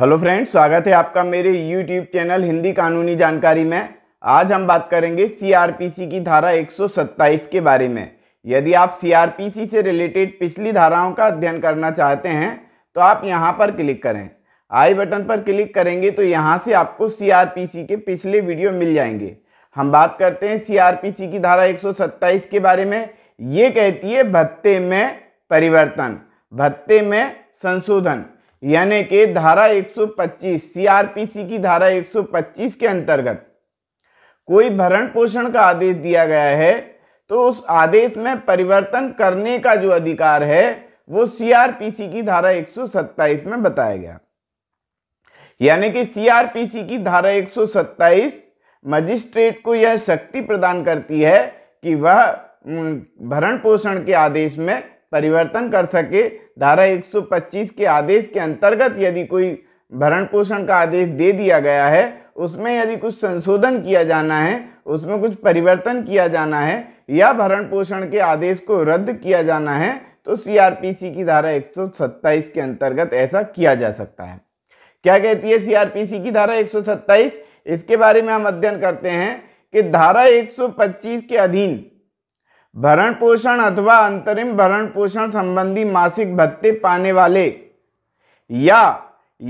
hello friends स्वागत है आपका मेरे यूट्यूब चैनल हिंदी कानूनी जानकारी में आज हम बात करेंगे सीआरपीसी की धारा 127 के बारे में यदि आप सीआरपीसी से रिलेटेड पिछली धाराओं का अध्ययन करना चाहते हैं तो आप यहां पर क्लिक करें आई बटन पर क्लिक करेंगे तो यहां से आपको सीआरपीसी के पिछले वीडियो मिल जाएंगे हम बात करते हैं सी की धारा एक के बारे में ये कहती है भत्ते में परिवर्तन भत्ते में संशोधन यानी कि धारा 125 सीआरपीसी की धारा 125 के अंतर्गत कोई भरण पोषण का आदेश दिया गया है तो उस आदेश में परिवर्तन करने का जो अधिकार है वो सीआरपीसी की धारा 127 में बताया गया यानी कि सीआरपीसी की धारा 127 मजिस्ट्रेट को यह शक्ति प्रदान करती है कि वह भरण पोषण के आदेश में परिवर्तन कर सके धारा 125 के आदेश के अंतर्गत यदि कोई भरण पोषण का आदेश दे दिया गया है उसमें यदि कुछ संशोधन किया जाना है उसमें कुछ परिवर्तन किया जाना है या भरण पोषण के आदेश को रद्द किया जाना है तो सीआरपीसी की धारा 127 के अंतर्गत ऐसा किया जा सकता है क्या कहती है सीआरपीसी की धारा 127 इसके बारे में हम अध्ययन करते हैं कि धारा 125 के अधीन भरण पोषण अथवा अंतरिम भरण पोषण संबंधी मासिक भत्ते पाने वाले या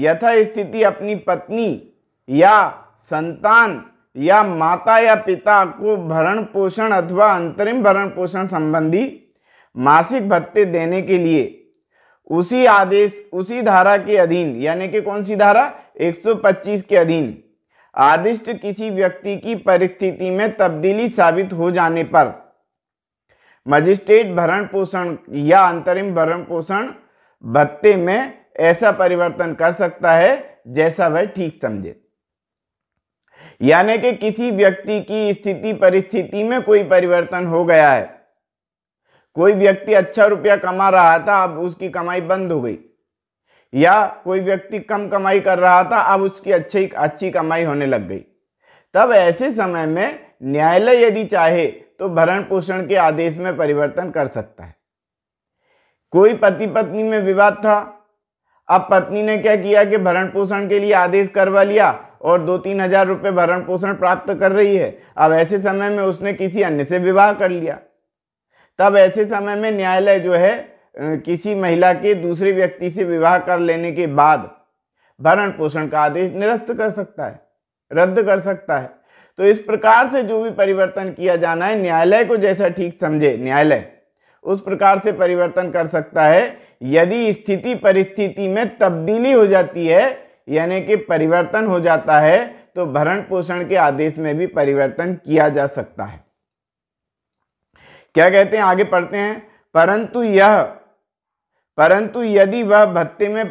यथास्थिति अपनी पत्नी या संतान या माता या पिता को भरण पोषण अथवा अंतरिम भरण पोषण संबंधी मासिक भत्ते देने के लिए उसी आदेश उसी धारा के अधीन यानी कि कौन सी धारा 125 के अधीन आदिष्ट किसी व्यक्ति की परिस्थिति में तब्दीली साबित हो जाने पर मजिस्ट्रेट भरण पोषण या अंतरिम भरण पोषण भत्ते में ऐसा परिवर्तन कर सकता है जैसा वह ठीक समझे यानी कि किसी व्यक्ति की स्थिति परिस्थिति में कोई परिवर्तन हो गया है कोई व्यक्ति अच्छा रुपया कमा रहा था अब उसकी कमाई बंद हो गई या कोई व्यक्ति कम कमाई कर रहा था अब उसकी अच्छी अच्छी कमाई होने लग गई तब ऐसे समय में न्यायालय यदि चाहे तो भरण पोषण के आदेश में परिवर्तन कर सकता है कोई पति पत्नी में विवाद था अब पत्नी ने क्या किया कि भरण पोषण के लिए आदेश करवा लिया और दो तीन हजार रुपये भरण पोषण प्राप्त कर रही है अब ऐसे समय में उसने किसी अन्य से विवाह कर लिया तब ऐसे समय में न्यायालय जो है किसी महिला के दूसरे व्यक्ति से विवाह कर लेने के बाद भरण पोषण का आदेश निरस्त कर सकता है रद्द कर सकता है तो इस प्रकार से जो भी परिवर्तन किया जाना है न्यायालय को जैसा ठीक समझे न्यायालय उस प्रकार से परिवर्तन कर सकता है यदि स्थिति परिस्थिति में तब्दीली हो जाती है यानी कि परिवर्तन हो जाता है तो भरण पोषण के आदेश में भी परिवर्तन किया जा सकता है क्या कहते हैं आगे पढ़ते हैं परंतु यह परंतु यदि वह भत्ते में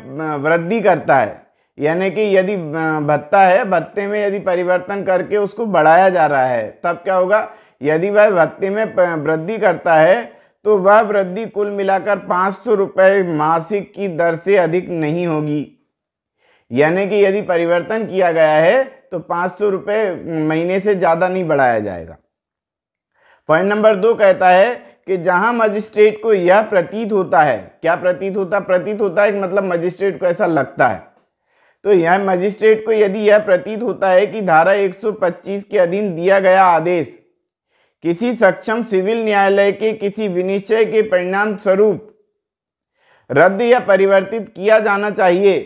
वृद्धि करता है यानी कि यदि भत्ता है भत्ते में यदि परिवर्तन करके उसको बढ़ाया जा रहा है तब क्या होगा यदि वह भत्ते में वृद्धि करता है तो वह वृद्धि कुल मिलाकर पाँच सौ रुपये मासिक की दर से अधिक नहीं होगी यानी कि यदि परिवर्तन किया गया है तो पाँच सौ रुपये महीने से ज़्यादा नहीं बढ़ाया जाएगा पॉइंट नंबर दो कहता है कि जहां मजिस्ट्रेट को यह प्रतीत होता है क्या प्रतीत होता प्रतीत होता है मतलब मजिस्ट्रेट को ऐसा लगता है तो यह मजिस्ट्रेट को यदि यह प्रतीत होता है कि धारा 125 के अधीन दिया गया आदेश किसी सक्षम सिविल न्यायालय के किसी विनिश्चय के परिणाम स्वरूप रद्द या परिवर्तित किया जाना चाहिए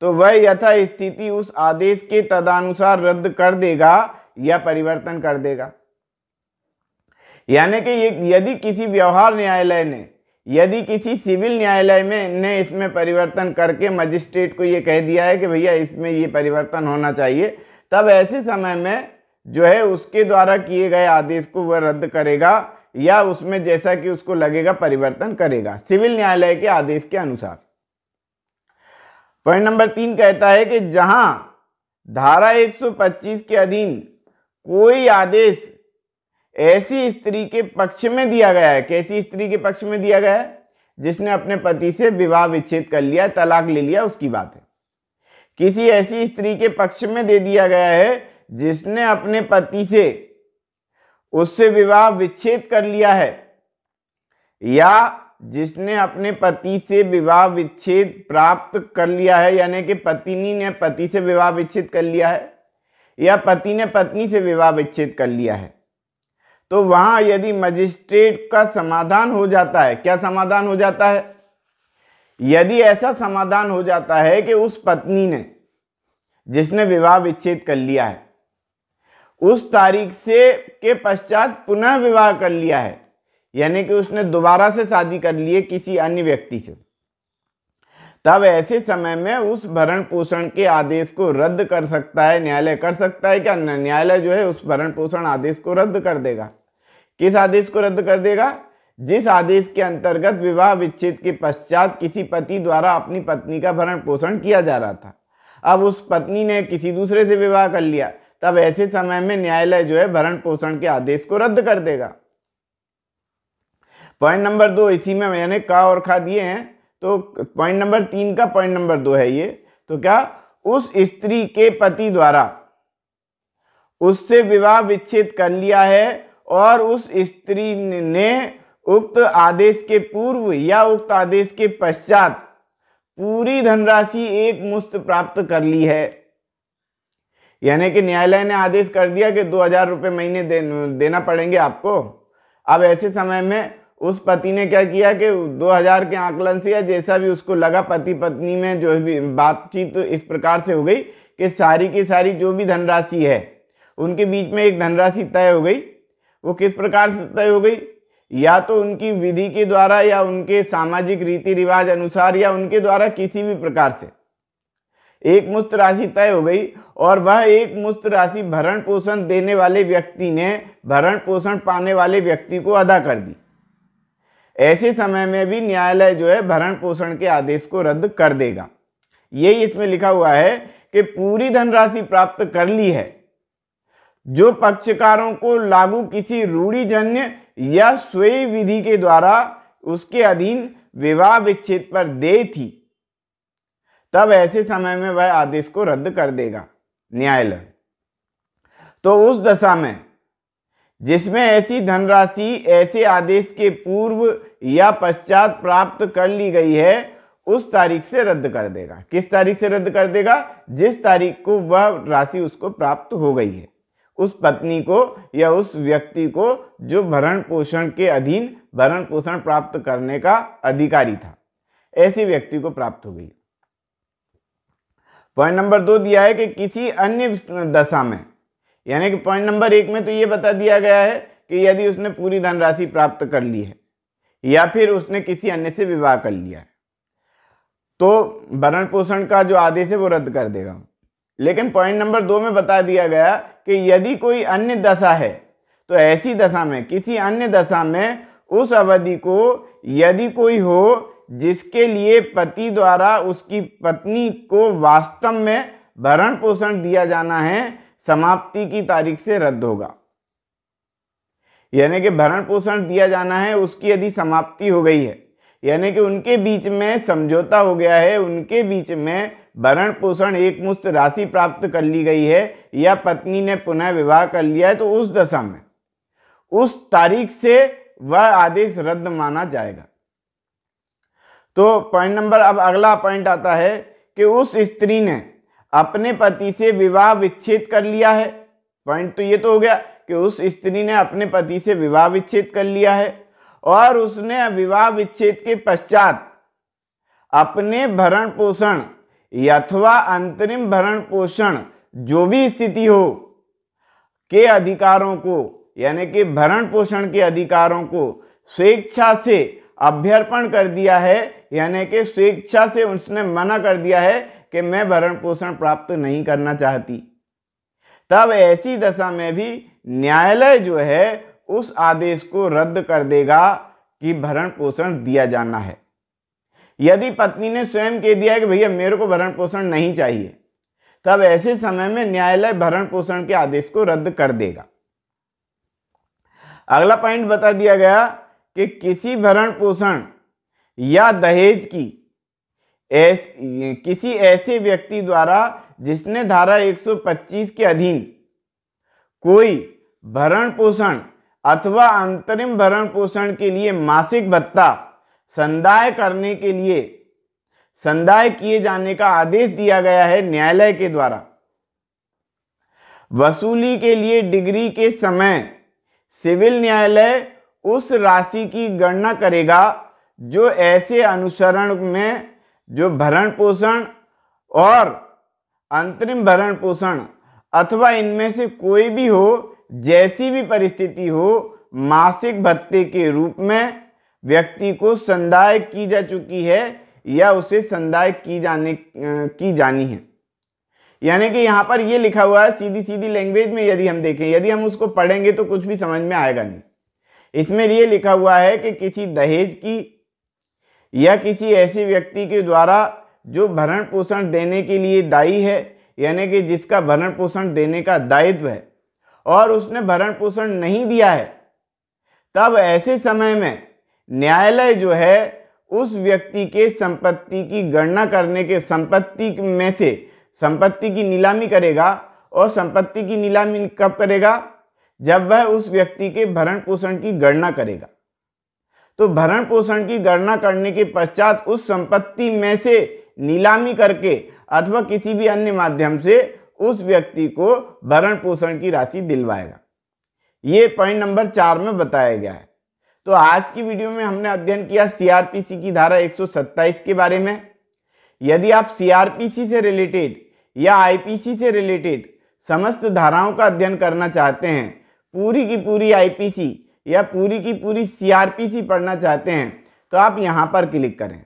तो वह यथा स्थिति उस आदेश के तदानुसार रद्द कर देगा या परिवर्तन कर देगा यानी कि यदि किसी व्यवहार न्यायालय ने यदि किसी सिविल न्यायालय में ने इसमें परिवर्तन करके मजिस्ट्रेट को ये कह दिया है कि भैया इसमें ये परिवर्तन होना चाहिए तब ऐसे समय में जो है उसके द्वारा किए गए आदेश को वह रद्द करेगा या उसमें जैसा कि उसको लगेगा परिवर्तन करेगा सिविल न्यायालय के आदेश के अनुसार पॉइंट नंबर तीन कहता है कि जहां धारा 125 के अधीन कोई आदेश ऐसी स्त्री के पक्ष में दिया गया है कैसी स्त्री के पक्ष में दिया गया है जिसने अपने पति से विवाह विच्छेद कर लिया तलाक ले लिया उसकी बात है किसी ऐसी स्त्री के पक्ष में दे दिया गया है जिसने अपने पति से उससे विवाह विच्छेद कर लिया है या जिसने अपने पति से विवाह विच्छेद प्राप्त कर लिया है यानी कि पत्नी ने पति से विवाह विच्छेद कर लिया है या पति ने पत्नी से विवाह विच्छेद कर लिया है तो वहां यदि मजिस्ट्रेट का समाधान हो जाता है क्या समाधान हो जाता है यदि ऐसा समाधान हो जाता है कि उस पत्नी ने जिसने विवाह विच्छेद कर लिया है उस तारीख से के पश्चात पुनः विवाह कर लिया है यानी कि उसने दोबारा से शादी कर ली है किसी अन्य व्यक्ति से तब ऐसे समय में उस भरण पोषण के आदेश को रद्द कर सकता है न्यायालय कर सकता है क्या न्यायालय जो है उस भरण पोषण आदेश को रद्द कर देगा किस आदेश को रद्द कर देगा जिस आदेश के अंतर्गत विवाह विच्छेद के पश्चात किसी पति द्वारा अपनी पत्नी का भरण पोषण किया जा रहा था अब उस पत्नी ने किसी दूसरे से विवाह कर लिया तब ऐसे समय में न्यायालय जो है भरण पोषण के आदेश को रद्द कर देगा पॉइंट नंबर दो इसी में मैंने का और खा दिए हैं तो पॉइंट नंबर तीन का पॉइंट नंबर दो है ये तो क्या उस स्त्री के पति द्वारा उससे विवाह विच्छेद कर लिया है और उस स्त्री ने उक्त आदेश के पूर्व या उक्त आदेश के पश्चात पूरी धनराशि एक मुस्त प्राप्त कर ली है यानी कि न्यायालय ने आदेश कर दिया कि दो हजार रुपये महीने दे, देना पड़ेंगे आपको अब ऐसे समय में उस पति ने क्या किया कि दो हजार के आकलन से या जैसा भी उसको लगा पति पत्नी में जो भी बातचीत तो इस प्रकार से हो गई कि सारी की सारी जो भी धनराशि है उनके बीच में एक धनराशि तय हो गई वो किस प्रकार से तय हो गई या तो उनकी विधि के द्वारा या उनके सामाजिक रीति रिवाज अनुसार या उनके द्वारा किसी भी प्रकार से एक मुस्त राशि तय हो गई और वह एक मुस्त राशि भरण पोषण देने वाले व्यक्ति ने भरण पोषण पाने वाले व्यक्ति को अदा कर दी ऐसे समय में भी न्यायालय जो है भरण पोषण के आदेश को रद्द कर देगा यही इसमें लिखा हुआ है कि पूरी धनराशि प्राप्त कर ली है जो पक्षकारों को लागू किसी रूढ़ीजन्य या स्वयं विधि के द्वारा उसके अधीन विवाह विच्छेद पर दे थी तब ऐसे समय में वह आदेश को रद्द कर देगा न्यायालय तो उस दशा में जिसमें ऐसी धनराशि ऐसे आदेश के पूर्व या पश्चात प्राप्त कर ली गई है उस तारीख से रद्द कर देगा किस तारीख से रद्द कर देगा जिस तारीख को वह राशि उसको प्राप्त हो गई है उस पत्नी को या उस व्यक्ति को जो भरण पोषण के अधीन भरण पोषण प्राप्त करने का अधिकारी था ऐसे व्यक्ति को प्राप्त हो गई पॉइंट नंबर दो दिया है कि किसी अन्य दशा में यानी कि पॉइंट नंबर एक में तो यह बता दिया गया है कि यदि उसने पूरी धनराशि प्राप्त कर ली है या फिर उसने किसी अन्य से विवाह कर लिया है तो भरण पोषण का जो आदेश है वो रद्द कर देगा लेकिन पॉइंट नंबर दो में बता दिया गया कि यदि कोई अन्य दशा है तो ऐसी दशा में किसी अन्य दशा में उस अवधि को यदि कोई हो जिसके लिए पति द्वारा उसकी पत्नी को वास्तव में भरण पोषण दिया जाना है समाप्ति की तारीख से रद्द होगा यानी कि भरण पोषण दिया जाना है उसकी यदि समाप्ति हो गई है यानी कि उनके बीच में समझौता हो गया है उनके बीच में भरण पोषण एकमुश्त राशि प्राप्त कर ली गई है या पत्नी ने पुनः विवाह कर लिया है तो उस दशा में उस तारीख से वह आदेश रद्द माना जाएगा तो पॉइंट नंबर अब अगला पॉइंट आता है कि उस स्त्री ने अपने पति से विवाह विच्छेद कर लिया है पॉइंट तो ये तो हो गया कि उस स्त्री ने अपने पति से विवाह विच्छेद कर लिया है और उसने विवाह विच्छेद के पश्चात अपने भरण पोषण अथवा अंतरिम भरण पोषण जो भी स्थिति हो के अधिकारों को यानी कि भरण पोषण के अधिकारों को स्वेच्छा से अभ्यर्पण कर दिया है यानी कि स्वेच्छा से उसने मना कर दिया है कि मैं भरण पोषण प्राप्त नहीं करना चाहती तब ऐसी दशा में भी न्यायालय जो है उस आदेश को रद्द कर देगा कि भरण पोषण दिया जाना है यदि पत्नी ने स्वयं कह दिया कि भैया मेरे को भरण पोषण नहीं चाहिए तब तो ऐसे समय में न्यायालय भरण पोषण के आदेश को रद्द कर देगा अगला पॉइंट बता दिया गया कि किसी भरण पोषण या दहेज की एस, किसी ऐसे व्यक्ति द्वारा जिसने धारा 125 के अधीन कोई भरण पोषण अथवा अंतरिम भरण पोषण के लिए मासिक भत्ता संदाय करने के लिए संदाय किए जाने का आदेश दिया गया है न्यायालय के द्वारा वसूली के लिए डिग्री के समय सिविल न्यायालय उस राशि की गणना करेगा जो ऐसे अनुसरण में जो भरण पोषण और अंतरिम भरण पोषण अथवा इनमें से कोई भी हो जैसी भी परिस्थिति हो मासिक भत्ते के रूप में व्यक्ति को संदाय की जा चुकी है या उसे संदाय की जाने की जानी है यानी कि यहाँ पर ये लिखा हुआ है सीधी सीधी लैंग्वेज में यदि हम देखें यदि हम उसको पढ़ेंगे तो कुछ भी समझ में आएगा नहीं इसमें ये लिखा हुआ है कि किसी दहेज की या किसी ऐसे व्यक्ति के द्वारा जो भरण पोषण देने के लिए दायी है यानी कि जिसका भरण पोषण देने का दायित्व है और उसने भरण पोषण नहीं दिया है तब ऐसे समय में न्यायालय जो है उस व्यक्ति के संपत्ति की गणना करने के संपत्ति में से संपत्ति की नीलामी करेगा और संपत्ति की नीलामी कब करेगा जब वह उस व्यक्ति के भरण पोषण की गणना करेगा तो भरण पोषण की गणना करने के पश्चात उस संपत्ति में से नीलामी करके अथवा किसी भी अन्य माध्यम से उस व्यक्ति को भरण पोषण की राशि दिलवाएगा ये पॉइंट नंबर चार में बताया गया है तो आज की वीडियो में हमने अध्ययन किया सीआरपीसी की धारा 127 के बारे में यदि आप सीआरपीसी से रिलेटेड या आईपीसी से रिलेटेड समस्त धाराओं का अध्ययन करना चाहते हैं पूरी की पूरी आईपीसी या पूरी की पूरी सीआरपीसी पढ़ना चाहते हैं तो आप यहाँ पर क्लिक करें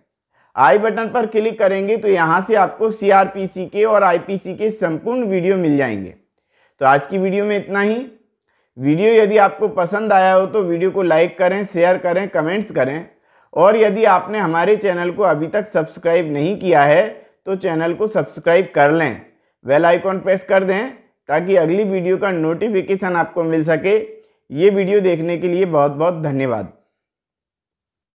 आई बटन पर क्लिक करेंगे तो यहाँ से आपको सीआरपीसी के और आईपीसी के संपूर्ण वीडियो मिल जाएंगे तो आज की वीडियो में इतना ही वीडियो यदि आपको पसंद आया हो तो वीडियो को लाइक करें शेयर करें कमेंट्स करें और यदि आपने हमारे चैनल को अभी तक सब्सक्राइब नहीं किया है तो चैनल को सब्सक्राइब कर लें वेल आइकॉन प्रेस कर दें ताकि अगली वीडियो का नोटिफिकेशन आपको मिल सके ये वीडियो देखने के लिए बहुत बहुत धन्यवाद